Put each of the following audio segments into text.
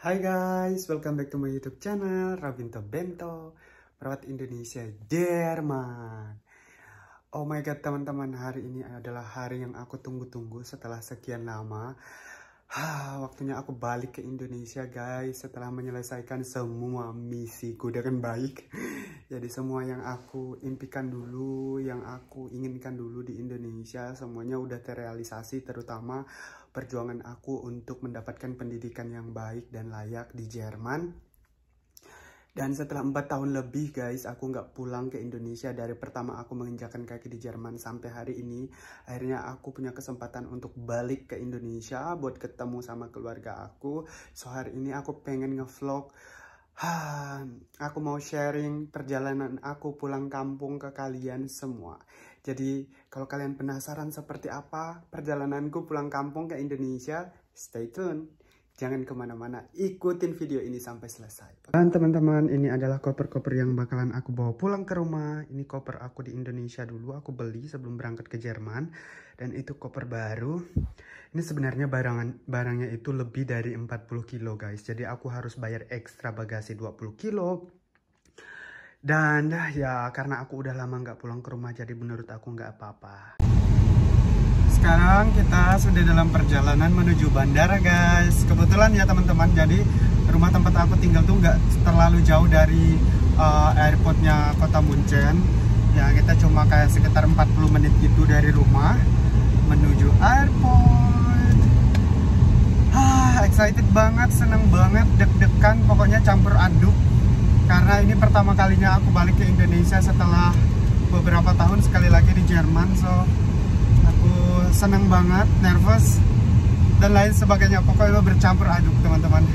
Hai guys, welcome back to my YouTube channel Rabinto Bento, perawat Indonesia Jerman. Oh my god, teman-teman, hari ini adalah hari yang aku tunggu-tunggu setelah sekian lama. Hah, waktunya aku balik ke Indonesia, guys, setelah menyelesaikan semua misiku dengan baik. Jadi semua yang aku impikan dulu, yang aku inginkan dulu di Indonesia, semuanya udah terrealisasi, terutama perjuangan aku untuk mendapatkan pendidikan yang baik dan layak di Jerman. Dan setelah 4 tahun lebih guys, aku nggak pulang ke Indonesia dari pertama aku menginjakan kaki di Jerman sampai hari ini. Akhirnya aku punya kesempatan untuk balik ke Indonesia buat ketemu sama keluarga aku. So hari ini aku pengen nge ngevlog aku mau sharing perjalanan aku pulang kampung ke kalian semua. Jadi kalau kalian penasaran seperti apa perjalananku pulang kampung ke Indonesia, stay tune. Jangan kemana-mana, ikutin video ini sampai selesai. Dan teman-teman, ini adalah koper-koper yang bakalan aku bawa pulang ke rumah. Ini koper aku di Indonesia dulu, aku beli sebelum berangkat ke Jerman. Dan itu koper baru. Ini sebenarnya barangan, barangnya itu lebih dari 40 kilo guys. Jadi aku harus bayar ekstra bagasi 20 kilo dan ah, ya karena aku udah lama nggak pulang ke rumah jadi menurut aku nggak apa-apa. Sekarang kita sudah dalam perjalanan menuju bandara guys. Kebetulan ya teman-teman jadi rumah tempat aku tinggal tuh nggak terlalu jauh dari uh, airportnya kota Munchen. Ya kita cuma kayak sekitar 40 menit gitu dari rumah menuju airport. Ah, excited banget, seneng banget, deg-degan, pokoknya campur aduk karena ini pertama kalinya aku balik ke Indonesia setelah beberapa tahun sekali lagi di Jerman so aku senang banget nervous dan lain sebagainya pokoknya bercampur aduk teman-teman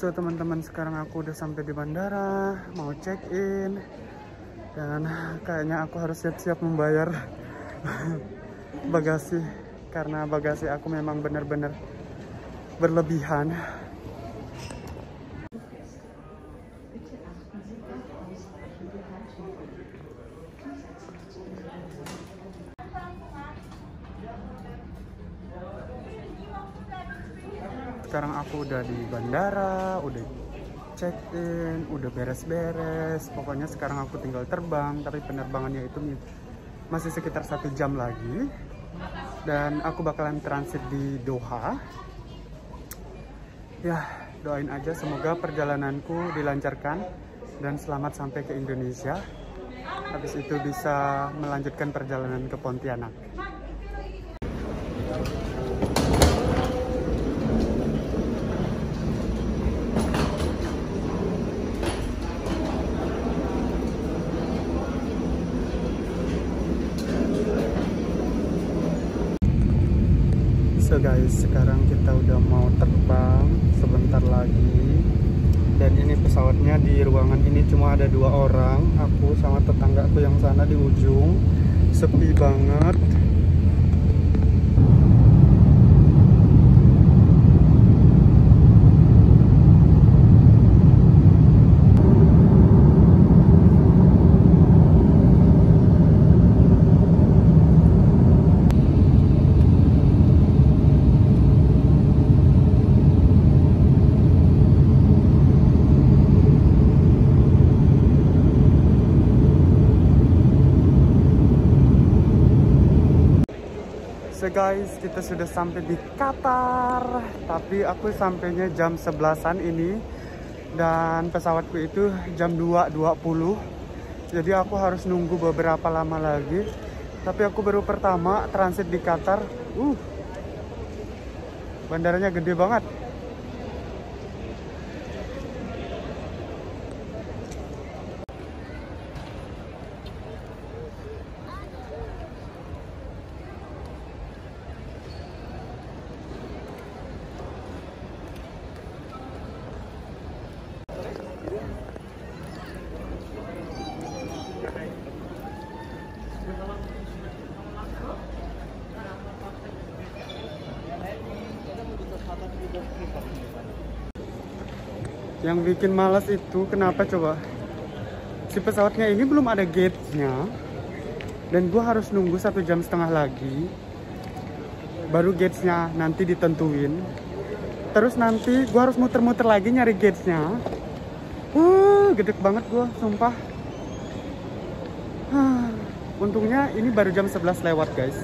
So teman-teman sekarang aku udah sampai di bandara Mau check in Dan kayaknya aku harus siap-siap membayar Bagasi Karena bagasi aku memang benar-benar Berlebihan Thank sekarang aku udah di bandara udah check in udah beres-beres pokoknya sekarang aku tinggal terbang tapi penerbangannya itu masih sekitar satu jam lagi dan aku bakalan transit di Doha ya doain aja semoga perjalananku dilancarkan dan selamat sampai ke Indonesia habis itu bisa melanjutkan perjalanan ke Pontianak guys sekarang kita udah mau terbang sebentar lagi dan ini pesawatnya di ruangan ini cuma ada dua orang aku sama tetanggaku yang sana di ujung sepi banget kita sudah sampai di Qatar tapi aku sampainya jam 11an ini dan pesawatku itu jam 2.20 jadi aku harus nunggu beberapa lama lagi tapi aku baru pertama transit di Qatar uh bandaranya gede banget bikin malas itu kenapa coba? Si pesawatnya ini belum ada gate-nya dan gue harus nunggu satu jam setengah lagi baru gates-nya nanti ditentuin terus nanti gue harus muter-muter lagi nyari gates-nya uh gede banget gue sumpah huh, untungnya ini baru jam 11 lewat guys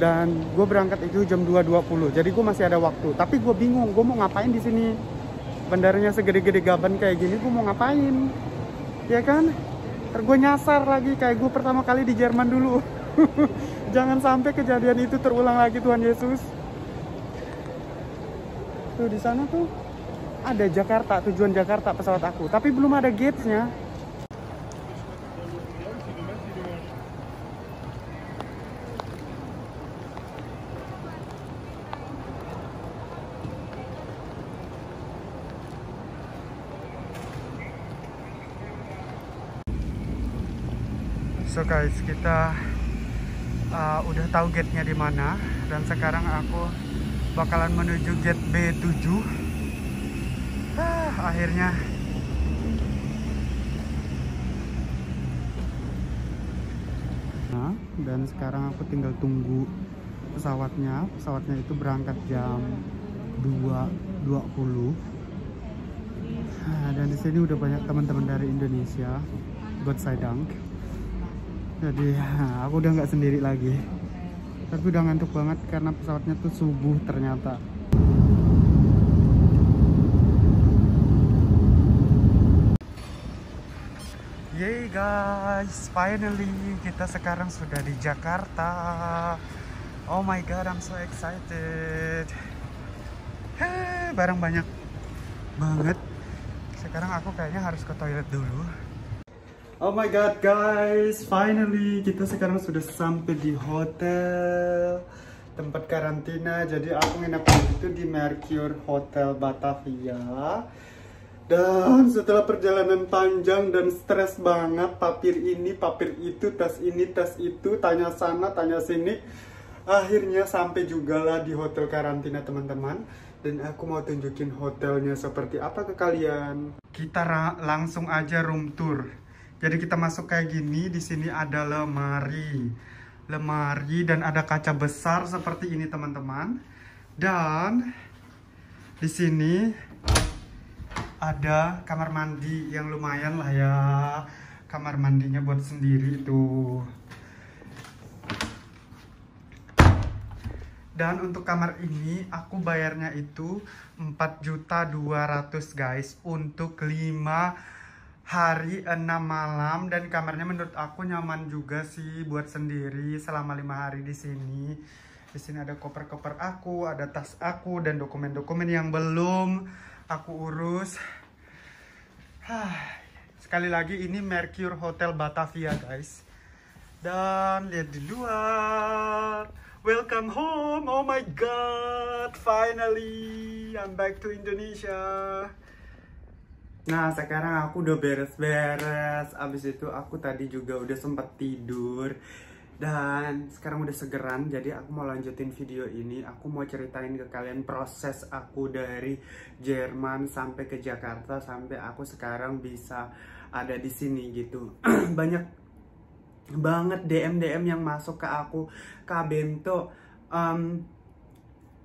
dan gue berangkat itu jam 2.20 jadi gue masih ada waktu tapi gue bingung gue mau ngapain di sini bandaranya segede-gede gaban kayak gini gue mau ngapain ya kan ntar gue nyasar lagi kayak gue pertama kali di Jerman dulu jangan sampai kejadian itu terulang lagi Tuhan Yesus tuh di sana tuh ada Jakarta tujuan Jakarta pesawat aku tapi belum ada gatesnya So guys, kita uh, udah tahu gate-nya di mana dan sekarang aku bakalan menuju gate B7. Ah, akhirnya Nah, dan sekarang aku tinggal tunggu pesawatnya. Pesawatnya itu berangkat jam 2.20. Nah, dan di sini udah banyak teman-teman dari Indonesia. Buat Saidang jadi ya, aku udah nggak sendiri lagi tapi udah ngantuk banget karena pesawatnya tuh subuh ternyata Yeay guys, finally kita sekarang sudah di Jakarta. Oh my god, I'm so excited. Hei, barang banyak banget. Sekarang aku kayaknya harus ke toilet dulu. Oh my god guys, finally kita sekarang sudah sampai di hotel tempat karantina. Jadi aku nginep itu di Mercure Hotel Batavia. Dan setelah perjalanan panjang dan stres banget, papir ini, papir itu, tas ini, tas itu, tanya sana, tanya sini. Akhirnya sampai juga lah di hotel karantina teman-teman dan aku mau tunjukin hotelnya seperti apa ke kalian. Kita langsung aja room tour. Jadi kita masuk kayak gini, di sini ada lemari. Lemari dan ada kaca besar seperti ini teman-teman. Dan di sini ada kamar mandi yang lumayan lah ya. Kamar mandinya buat sendiri itu. Dan untuk kamar ini aku bayarnya itu 4 juta 200 guys untuk 5 hari 6 malam dan kamarnya menurut aku nyaman juga sih buat sendiri selama lima hari di sini. Di sini ada koper-koper aku, ada tas aku dan dokumen-dokumen yang belum aku urus. Sekali lagi ini Mercure Hotel Batavia guys. Dan lihat di luar. Welcome home. Oh my god, finally I'm back to Indonesia. Nah sekarang aku udah beres-beres Abis itu aku tadi juga udah sempet tidur Dan sekarang udah segeran Jadi aku mau lanjutin video ini Aku mau ceritain ke kalian proses aku dari Jerman sampai ke Jakarta Sampai aku sekarang bisa ada di sini gitu Banyak banget DM-DM yang masuk ke aku Kak Bento um,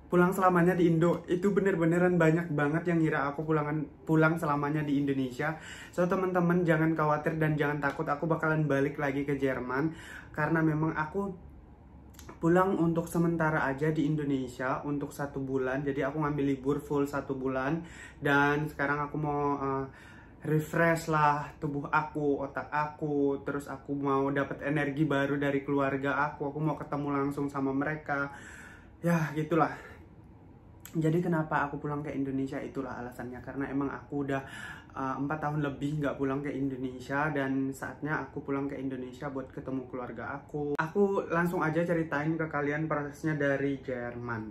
pulang selamanya di Indo itu bener-beneran banyak banget yang ngira aku pulangan pulang selamanya di Indonesia so teman-teman jangan khawatir dan jangan takut aku bakalan balik lagi ke Jerman karena memang aku pulang untuk sementara aja di Indonesia untuk satu bulan jadi aku ngambil libur full satu bulan dan sekarang aku mau uh, refresh lah tubuh aku, otak aku, terus aku mau dapat energi baru dari keluarga aku, aku mau ketemu langsung sama mereka. Ya, gitulah jadi kenapa aku pulang ke Indonesia itulah alasannya karena emang aku udah eh, empat uh, tahun lebih nggak pulang ke Indonesia dan saatnya aku pulang ke Indonesia buat ketemu keluarga aku. Aku langsung aja ceritain ke kalian prosesnya dari Jerman.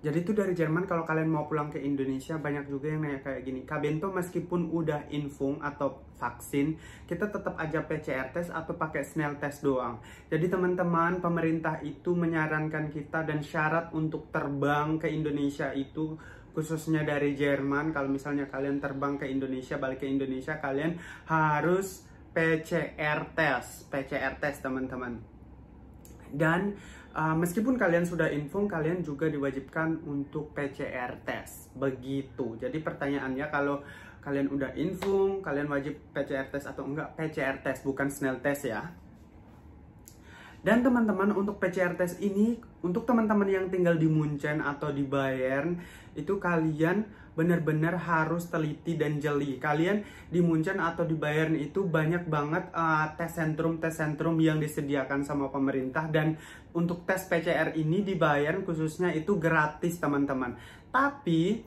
Jadi itu dari Jerman kalau kalian mau pulang ke Indonesia banyak juga yang nanya kayak gini. Kabento meskipun udah infung atau vaksin, kita tetap aja PCR test atau pakai snell test doang. Jadi teman-teman, pemerintah itu menyarankan kita dan syarat untuk terbang ke Indonesia itu khususnya dari Jerman kalau misalnya kalian terbang ke Indonesia, balik ke Indonesia kalian harus PCR test, PCR test teman-teman. Dan Eh, meskipun kalian sudah info, kalian juga diwajibkan untuk PCR test. Begitu. Jadi pertanyaannya kalau kalian udah info, kalian wajib PCR test atau enggak? PCR test bukan Snell test ya. Dan teman-teman untuk PCR test ini untuk teman-teman yang tinggal di Munchen atau di Bayern itu kalian benar-benar harus teliti dan jeli. Kalian di Munchen atau di Bayern itu banyak banget uh, tes sentrum-tes sentrum yang disediakan sama pemerintah dan untuk tes PCR ini di Bayern khususnya itu gratis teman-teman. Tapi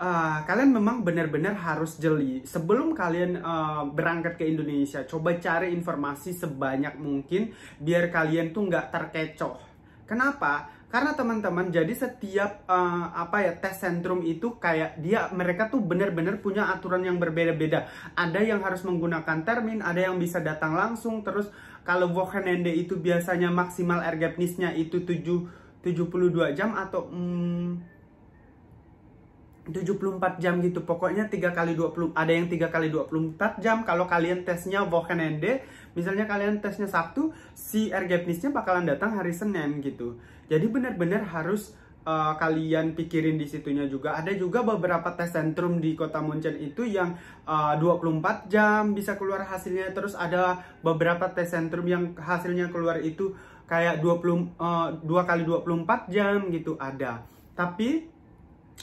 uh, kalian memang benar-benar harus jeli. Sebelum kalian uh, berangkat ke Indonesia, coba cari informasi sebanyak mungkin biar kalian tuh nggak terkecoh. Kenapa? Karena teman-teman, jadi setiap uh, apa ya tes sentrum itu kayak dia mereka tuh bener-bener punya aturan yang berbeda-beda. Ada yang harus menggunakan termin, ada yang bisa datang langsung. Terus kalau Wochenende itu biasanya maksimal ergebnisnya itu 7 72 jam atau hmm, 74 jam gitu pokoknya 3 kali 20 ada yang 3 kali 24 jam kalau kalian tesnya Wochenende misalnya kalian tesnya Sabtu si ergebnisnya bakalan datang hari Senin gitu jadi benar-benar harus uh, kalian pikirin di situnya juga. Ada juga beberapa tes sentrum di kota Munchen itu yang eh, uh, 24 jam bisa keluar hasilnya. Terus ada beberapa tes sentrum yang hasilnya keluar itu kayak 20 uh, 2 kali 24 jam gitu ada. Tapi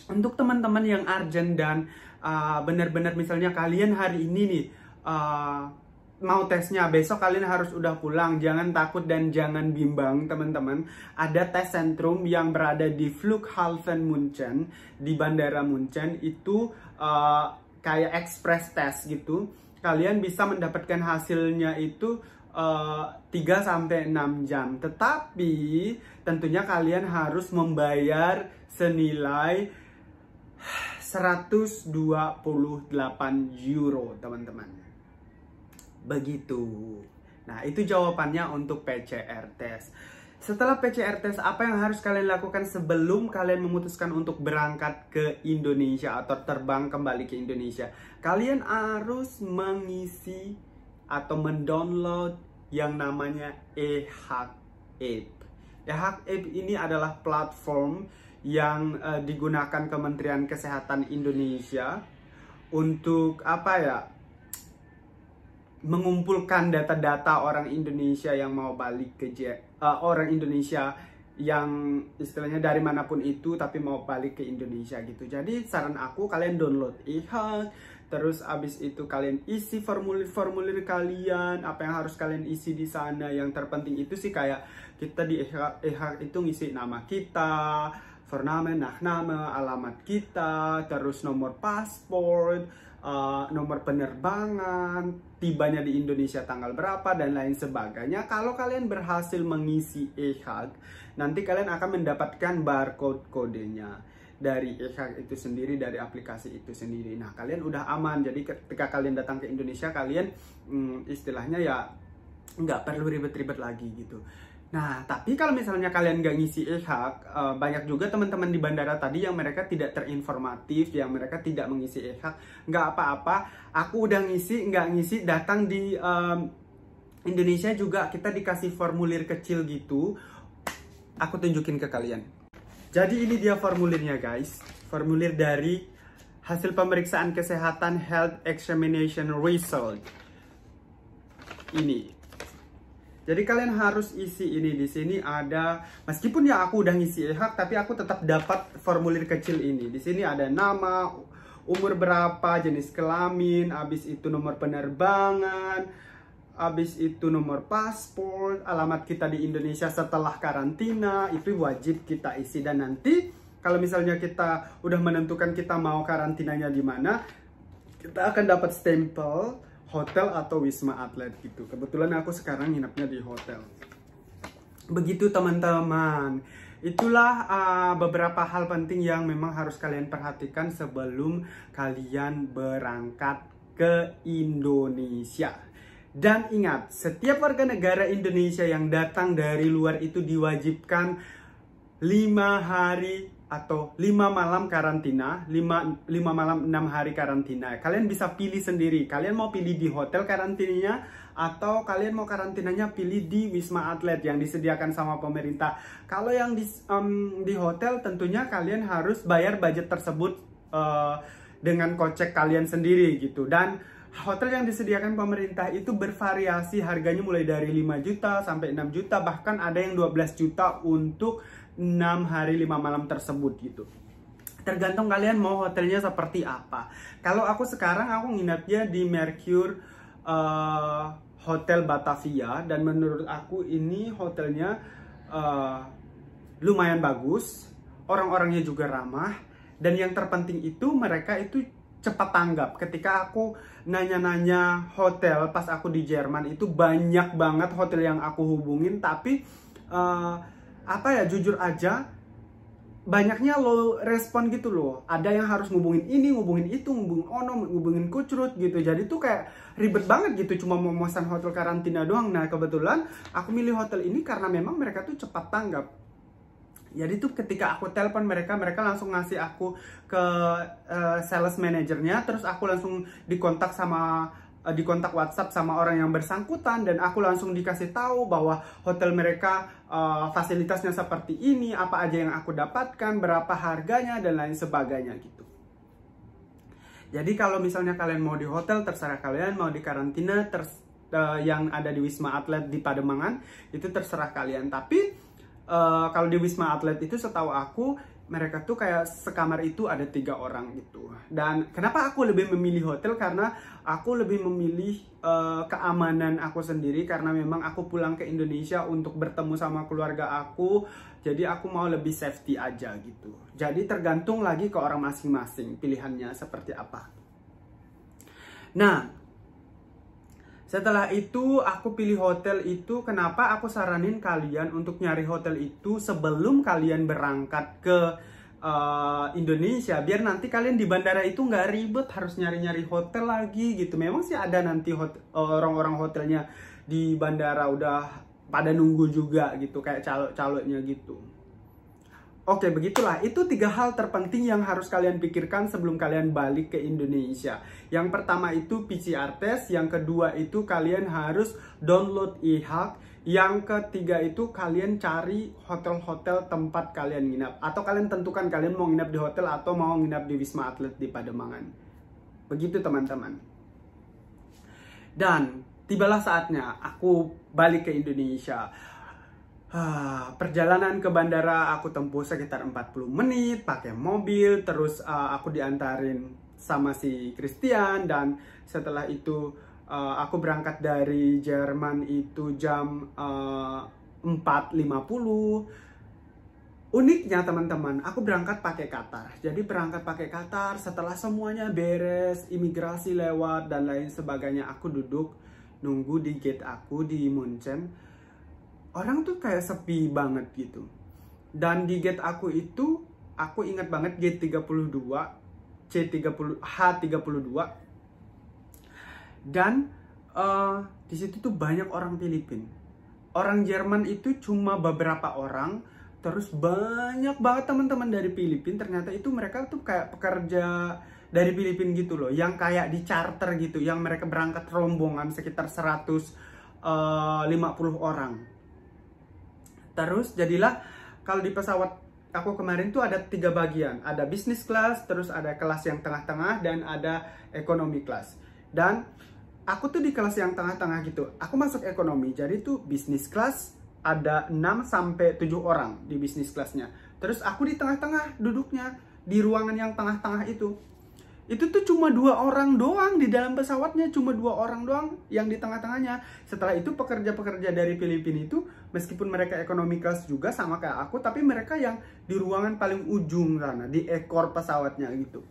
untuk teman-teman yang urgent dan eh, benar-benar misalnya kalian hari ini nih uh, mau tesnya besok kalian harus udah pulang jangan takut dan jangan bimbang teman-teman ada tes sentrum yang berada di Flughafen München di bandara München itu uh, kayak express test gitu kalian bisa mendapatkan hasilnya itu uh, 3 6 jam tetapi tentunya kalian harus membayar senilai 128 euro teman-teman Begitu. Nah, itu jawabannya untuk PCR test. Setelah PCR test, apa yang harus kalian lakukan sebelum kalian memutuskan untuk berangkat ke Indonesia atau terbang kembali ke Indonesia? Kalian harus mengisi atau mendownload yang namanya eHack App. eHak App ini adalah platform yang uh, digunakan Kementerian Kesehatan Indonesia untuk apa ya? mengumpulkan data-data orang Indonesia yang mau balik ke uh, orang Indonesia yang istilahnya dari manapun itu tapi mau balik ke Indonesia gitu. Jadi saran aku kalian download e terus abis itu kalian isi formulir-formulir kalian apa yang harus kalian isi di sana yang terpenting itu sih kayak kita di e itu ngisi nama kita Pernama, nama, alamat kita, terus nomor paspor, uh, eh, nomor penerbangan, tibanya di Indonesia tanggal berapa, dan lain sebagainya. Kalau kalian berhasil mengisi e EHAG, nanti kalian akan mendapatkan barcode kodenya dari e EHAG itu sendiri, dari aplikasi itu sendiri. Nah, kalian udah aman. Jadi ketika kalian datang ke Indonesia, kalian hmm, istilahnya ya nggak perlu ribet-ribet lagi gitu. Nah, tapi kalau misalnya kalian nggak ngisi e-hak, uh, banyak juga teman-teman di bandara tadi yang mereka tidak terinformatif, yang mereka tidak mengisi e-hak, nggak apa-apa. Aku udah ngisi, nggak ngisi, datang di um, Indonesia juga kita dikasih formulir kecil gitu. Aku tunjukin ke kalian. Jadi ini dia formulirnya guys, formulir dari hasil pemeriksaan kesehatan health examination result. Ini jadi kalian harus isi ini di sini ada meskipun ya aku udah ngisi hak tapi aku tetap dapat formulir kecil ini. Di sini ada nama, umur berapa, jenis kelamin, habis itu nomor penerbangan, habis itu nomor paspor, alamat kita di Indonesia setelah karantina, itu wajib kita isi dan nanti kalau misalnya kita udah menentukan kita mau karantinanya di mana, kita akan dapat stempel hotel atau Wisma Atlet gitu. Kebetulan aku sekarang nginepnya di hotel. Begitu teman-teman. Itulah uh, beberapa hal penting yang memang harus kalian perhatikan sebelum kalian berangkat ke Indonesia. Dan ingat, setiap warga negara Indonesia yang datang dari luar itu diwajibkan 5 hari atau 5 malam karantina, 5, 5 malam 6 hari karantina. Kalian bisa pilih sendiri, kalian mau pilih di hotel karantinanya atau kalian mau karantinanya pilih di Wisma Atlet yang disediakan sama pemerintah. Kalau yang di, um, di hotel tentunya kalian harus bayar budget tersebut uh, dengan kocek kalian sendiri gitu. Dan hotel yang disediakan pemerintah itu bervariasi harganya mulai dari 5 juta sampai 6 juta bahkan ada yang 12 juta untuk 6 hari 5 malam tersebut gitu tergantung kalian mau hotelnya seperti apa kalau aku sekarang aku nginapnya di Mercure uh, Hotel Batavia dan menurut aku ini hotelnya uh, lumayan bagus orang-orangnya juga ramah dan yang terpenting itu mereka itu cepat tanggap ketika aku nanya-nanya hotel pas aku di Jerman itu banyak banget hotel yang aku hubungin tapi uh, apa ya jujur aja banyaknya lo respon gitu loh ada yang harus ngubungin ini ngubungin itu ngubungin ono ngubungin kucrut gitu jadi tuh kayak ribet banget gitu cuma mau memesan hotel karantina doang nah kebetulan aku milih hotel ini karena memang mereka tuh cepat tanggap jadi tuh ketika aku telepon mereka mereka langsung ngasih aku ke uh, sales manajernya terus aku langsung dikontak sama Eh, di kontak WhatsApp sama orang yang bersangkutan dan aku langsung dikasih tahu bahwa hotel mereka uh, fasilitasnya seperti ini, apa aja yang aku dapatkan, berapa harganya dan lain sebagainya gitu. Jadi kalau misalnya kalian mau di hotel terserah kalian, mau di karantina ter uh, yang ada di Wisma Atlet di Pademangan itu terserah kalian. Tapi uh, kalau di Wisma Atlet itu setahu aku mereka tuh kayak sekamar itu ada tiga orang gitu dan kenapa aku lebih memilih hotel karena aku lebih memilih uh, keamanan aku sendiri karena memang aku pulang ke Indonesia untuk bertemu sama keluarga aku jadi aku mau lebih safety aja gitu jadi tergantung lagi ke orang masing-masing pilihannya seperti apa nah setelah itu aku pilih hotel itu kenapa aku saranin kalian untuk nyari hotel itu sebelum kalian berangkat ke uh, Indonesia biar nanti kalian di bandara itu nggak ribet harus nyari-nyari hotel lagi gitu. Memang sih ada nanti eh, orang-orang hotelnya di bandara udah pada nunggu juga gitu kayak calo-calonya gitu. Oke, begitulah. Itu tiga hal terpenting yang harus kalian pikirkan sebelum kalian balik ke Indonesia. Yang pertama itu PCR test, yang kedua itu kalian harus download e-hack, yang ketiga itu kalian cari hotel-hotel tempat kalian nginap atau kalian tentukan kalian mau nginap di hotel atau mau nginap di Wisma Atlet di Pademangan. Begitu teman-teman. Dan tibalah saatnya aku balik ke Indonesia Ah, perjalanan ke bandara aku tempuh sekitar 40 menit pakai mobil terus uh, aku diantarin sama si Christian dan setelah itu uh, aku berangkat dari Jerman itu jam uh, 4.50 uniknya teman-teman aku berangkat pakai Qatar jadi berangkat pakai Qatar setelah semuanya beres imigrasi lewat dan lain sebagainya aku duduk nunggu di gate aku di Munchen orang tuh kayak sepi banget gitu dan di gate aku itu aku ingat banget gate 32 C30 H32 dan uh, di situ tuh banyak orang Filipin orang Jerman itu cuma beberapa orang terus banyak banget teman-teman dari Filipin ternyata itu mereka tuh kayak pekerja dari Filipin gitu loh yang kayak di charter gitu yang mereka berangkat rombongan sekitar 150 eh, orang Terus jadilah kalau di pesawat aku kemarin tuh ada tiga bagian, ada bisnis kelas, terus ada kelas yang tengah-tengah dan ada ekonomi kelas. Dan aku tuh di kelas yang tengah-tengah gitu. Aku masuk ekonomi, jadi tuh bisnis kelas ada 6 sampai 7 orang di bisnis kelasnya. Terus aku di tengah-tengah duduknya di ruangan yang tengah-tengah itu itu tuh cuma dua orang doang di dalam pesawatnya cuma dua orang doang yang di tengah-tengahnya setelah itu pekerja-pekerja dari Filipina itu meskipun mereka ekonomi kelas juga sama kayak aku tapi mereka yang di ruangan paling ujung sana di ekor pesawatnya gitu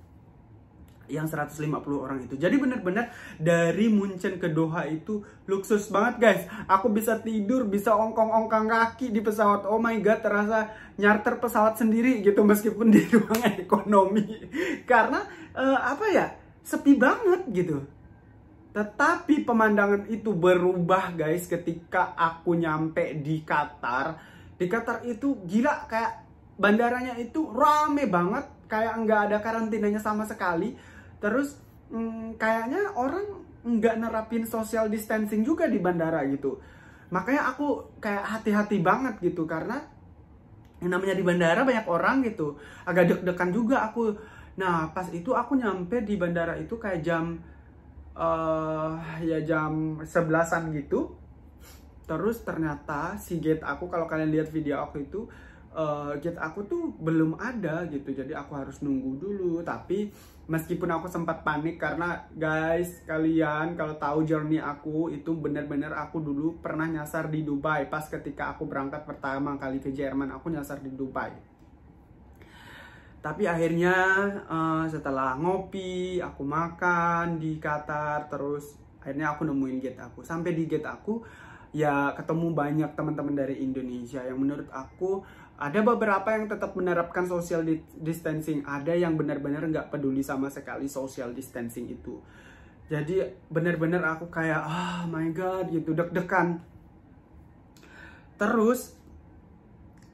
yang 150 orang itu jadi bener-bener dari Munchen ke Doha itu luksus banget guys aku bisa tidur bisa ongkong-ongkang kaki di pesawat oh my god terasa nyarter pesawat sendiri gitu meskipun di ruangan ekonomi karena uh, apa ya sepi banget gitu tetapi pemandangan itu berubah guys ketika aku nyampe di Qatar di Qatar itu gila kayak bandaranya itu rame banget kayak nggak ada karantinanya sama sekali terus hmm, kayaknya orang nggak nerapin social distancing juga di bandara gitu makanya aku kayak hati-hati banget gitu karena yang namanya di bandara banyak orang gitu agak deg-degan juga aku Nah pas itu aku nyampe di bandara itu kayak jam uh, ya jam sebelasan gitu. Terus ternyata si gate aku kalau kalian lihat video aku itu uh, gate aku tuh belum ada gitu. Jadi aku harus nunggu dulu. Tapi meskipun aku sempat panik karena guys kalian kalau tahu journey aku itu benar-benar aku dulu pernah nyasar di Dubai pas ketika aku berangkat pertama kali ke Jerman aku nyasar di Dubai tapi akhirnya uh, setelah ngopi aku makan di Qatar terus akhirnya aku nemuin gate aku sampai di gate aku ya ketemu banyak teman-teman dari Indonesia yang menurut aku ada beberapa yang tetap menerapkan social distancing ada yang benar-benar nggak peduli sama sekali social distancing itu jadi benar-benar aku kayak ah oh my god gitu deg-degan terus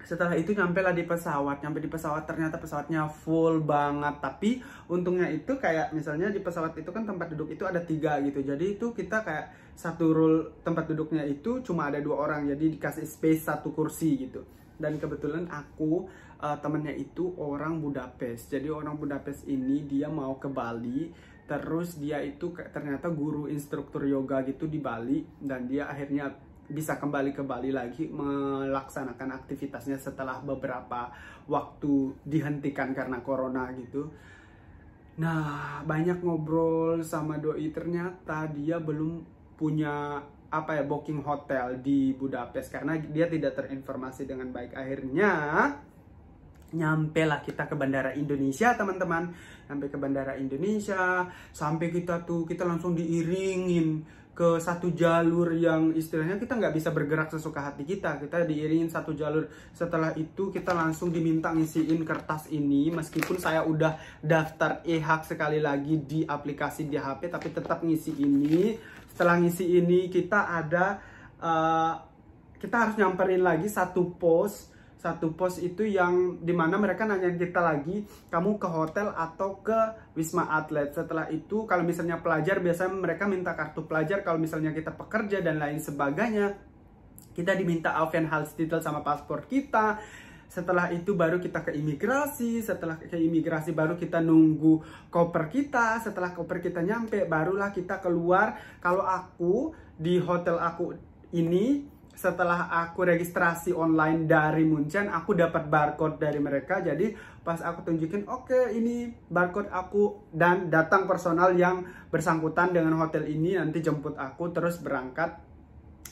setelah itu nyampe lah di pesawat nyampe di pesawat ternyata pesawatnya full banget tapi untungnya itu kayak misalnya di pesawat itu kan tempat duduk itu ada tiga gitu jadi itu kita kayak satu rule tempat duduknya itu cuma ada dua orang jadi dikasih space satu kursi gitu dan kebetulan aku uh, temennya itu orang Budapest jadi orang Budapest ini dia mau ke Bali terus dia itu ternyata guru instruktur yoga gitu di Bali dan dia akhirnya bisa kembali ke Bali lagi melaksanakan aktivitasnya setelah beberapa waktu dihentikan karena corona gitu. Nah, banyak ngobrol sama doi ternyata dia belum punya apa ya booking hotel di Budapest karena dia tidak terinformasi dengan baik akhirnya nyampe lah kita ke bandara Indonesia teman-teman nyampe ke bandara Indonesia sampai kita tuh kita langsung diiringin ke satu jalur yang istilahnya kita nggak bisa bergerak sesuka hati kita kita diiringin satu jalur setelah itu kita langsung diminta ngisiin kertas ini meskipun saya udah daftar e-hak sekali lagi di aplikasi di HP tapi tetap ngisi ini setelah ngisi ini kita ada uh, kita harus nyamperin lagi satu post satu pos itu yang dimana mereka nanya kita lagi kamu ke hotel atau ke Wisma Atlet setelah itu kalau misalnya pelajar biasanya mereka minta kartu pelajar kalau misalnya kita pekerja dan lain sebagainya kita diminta title sama paspor kita setelah itu baru kita ke imigrasi setelah ke imigrasi baru kita nunggu koper kita setelah koper kita nyampe barulah kita keluar kalau aku di hotel aku ini setelah aku registrasi online dari Munchen aku dapat barcode dari mereka jadi pas aku tunjukin oke okay, ini barcode aku dan datang personal yang bersangkutan dengan hotel ini nanti jemput aku terus berangkat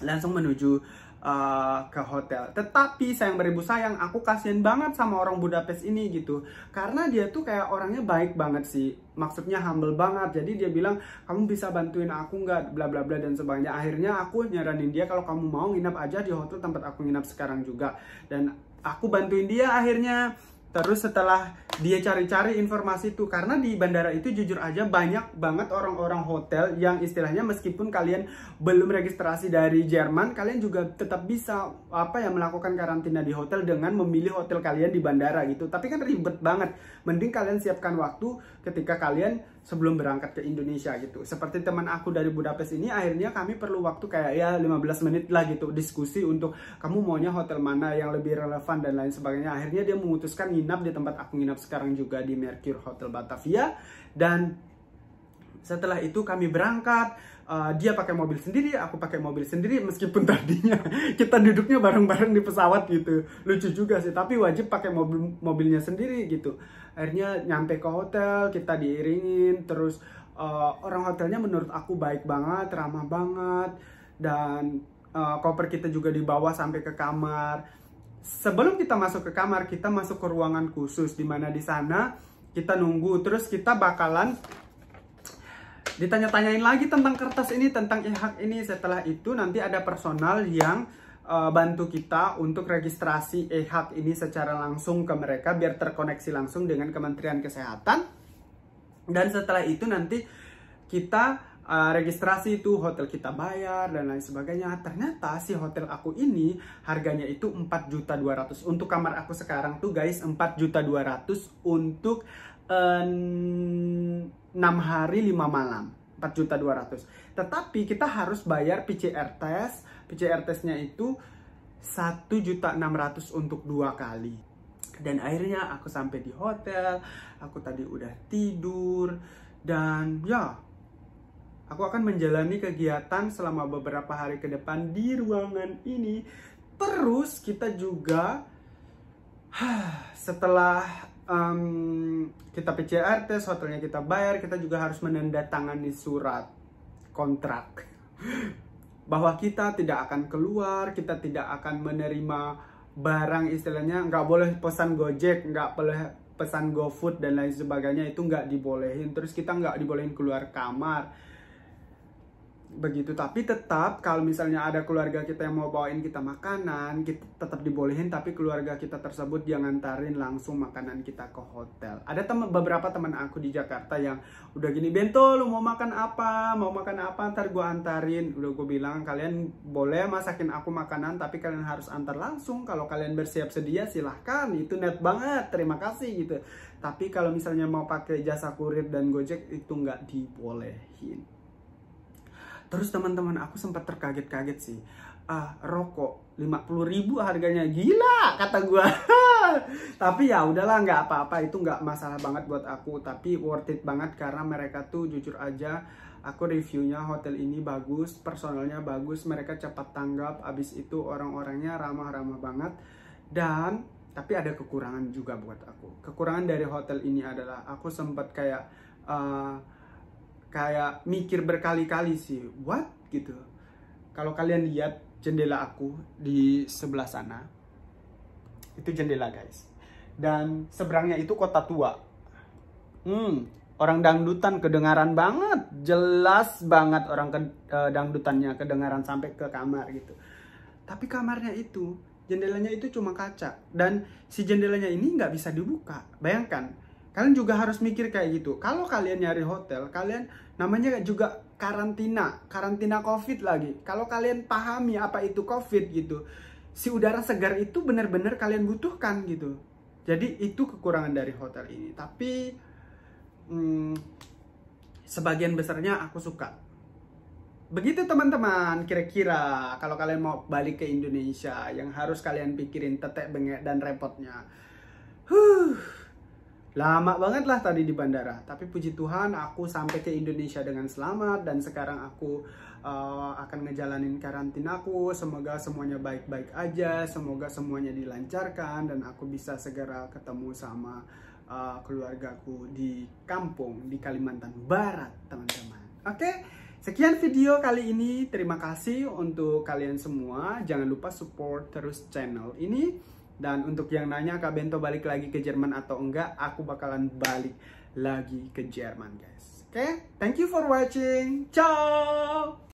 langsung menuju Eh, ke hotel. Tetapi sayang beribu sayang, aku kasihan banget sama orang Budapest ini gitu. Karena dia tuh kayak orangnya baik banget sih. Maksudnya humble banget. Jadi dia bilang, kamu bisa bantuin aku nggak? Bla bla bla dan sebagainya. Akhirnya aku nyaranin dia kalau kamu mau nginap aja di hotel tempat aku nginap sekarang juga. Dan aku bantuin dia akhirnya Terus setelah dia cari-cari informasi itu karena di bandara itu jujur aja banyak banget orang-orang hotel yang istilahnya meskipun kalian belum registrasi dari Jerman kalian juga tetap bisa apa ya melakukan karantina di hotel dengan memilih hotel kalian di bandara gitu. Tapi kan ribet banget. Mending kalian siapkan waktu ketika kalian sebelum berangkat ke Indonesia gitu. Seperti teman aku dari Budapest ini akhirnya kami perlu waktu kayak ya 15 menit lah gitu diskusi untuk kamu maunya hotel mana yang lebih relevan dan lain sebagainya. Akhirnya dia memutuskan nginap di tempat aku nginap sekarang juga di Mercure Hotel Batavia dan setelah itu kami berangkat, uh, dia pakai mobil sendiri, aku pakai mobil sendiri meskipun tadinya kita duduknya bareng-bareng di pesawat gitu. Lucu juga sih, tapi wajib pakai mobil mobilnya sendiri gitu. Akhirnya nyampe ke hotel, kita diiringin terus uh, orang hotelnya menurut aku baik banget, ramah banget dan uh, koper kita juga dibawa sampai ke kamar. Sebelum kita masuk ke kamar, kita masuk ke ruangan khusus di mana di sana kita nunggu terus kita bakalan ditanya-tanyain lagi tentang kertas ini tentang e-hak ini setelah itu nanti ada personal yang uh, bantu kita untuk registrasi e-hak ini secara langsung ke mereka biar terkoneksi langsung dengan Kementerian Kesehatan dan setelah itu nanti kita uh, registrasi itu hotel kita bayar dan lain sebagainya. Ternyata si hotel aku ini harganya itu 4.200. Untuk kamar aku sekarang tuh guys 4.200 untuk um, 6 hari 5 malam 4 juta 200 tetapi kita harus bayar PCR test PCR testnya itu 1 juta 600 untuk dua kali dan akhirnya aku sampai di hotel aku tadi udah tidur dan ya aku akan menjalani kegiatan selama beberapa hari ke depan di ruangan ini terus kita juga setelah um, kita PCR tes, hotelnya kita bayar, kita juga harus menandatangani surat kontrak bahwa kita tidak akan keluar, kita tidak akan menerima barang istilahnya nggak boleh pesan Gojek, nggak boleh pesan GoFood dan lain sebagainya itu nggak dibolehin. Terus kita nggak dibolehin keluar kamar begitu tapi tetap kalau misalnya ada keluarga kita yang mau bawain kita makanan kita tetap dibolehin tapi keluarga kita tersebut jangan tarin langsung makanan kita ke hotel ada tem beberapa teman aku di Jakarta yang udah gini bento lu mau makan apa mau makan apa ntar gue antarin udah gue bilang kalian boleh masakin aku makanan tapi kalian harus antar langsung kalau kalian bersiap sedia silahkan itu net banget terima kasih gitu tapi kalau misalnya mau pakai jasa kurir dan gojek itu nggak dibolehin Terus teman-teman aku sempat terkaget-kaget sih. Ah, rokok 50 ribu harganya gila kata gue. tapi ya udahlah nggak apa-apa itu nggak masalah banget buat aku. Tapi worth it banget karena mereka tuh jujur aja aku reviewnya hotel ini bagus, personalnya bagus, mereka cepat tanggap, abis itu orang-orangnya ramah-ramah banget. Dan tapi ada kekurangan juga buat aku. Kekurangan dari hotel ini adalah aku sempat kayak uh, kayak mikir berkali-kali sih what gitu kalau kalian lihat jendela aku di sebelah sana itu jendela guys dan seberangnya itu kota tua hmm orang dangdutan kedengaran banget jelas banget orang ke, e, dangdutannya kedengaran sampai ke kamar gitu tapi kamarnya itu jendelanya itu cuma kaca dan si jendelanya ini nggak bisa dibuka bayangkan kalian juga harus mikir kayak gitu kalau kalian nyari hotel kalian namanya juga karantina, karantina COVID lagi. Kalau kalian pahami apa itu COVID gitu, si udara segar itu benar-benar kalian butuhkan gitu. Jadi itu kekurangan dari hotel ini. Tapi hmm, sebagian besarnya aku suka. Begitu teman-teman, kira-kira kalau kalian mau balik ke Indonesia, yang harus kalian pikirin tetek bengek dan repotnya. Huh. Lama banget lah tadi di bandara, tapi puji Tuhan aku sampai ke Indonesia dengan selamat dan sekarang aku uh, akan ngejalanin karantina aku. Semoga semuanya baik-baik aja, semoga semuanya dilancarkan dan aku bisa segera ketemu sama uh, keluargaku di kampung di Kalimantan Barat, teman-teman. Oke. Okay? Sekian video kali ini. Terima kasih untuk kalian semua. Jangan lupa support terus channel ini. Dan untuk yang nanya Kak Bento balik lagi ke Jerman atau enggak, aku bakalan balik lagi ke Jerman guys. Oke, okay? thank you for watching. Ciao!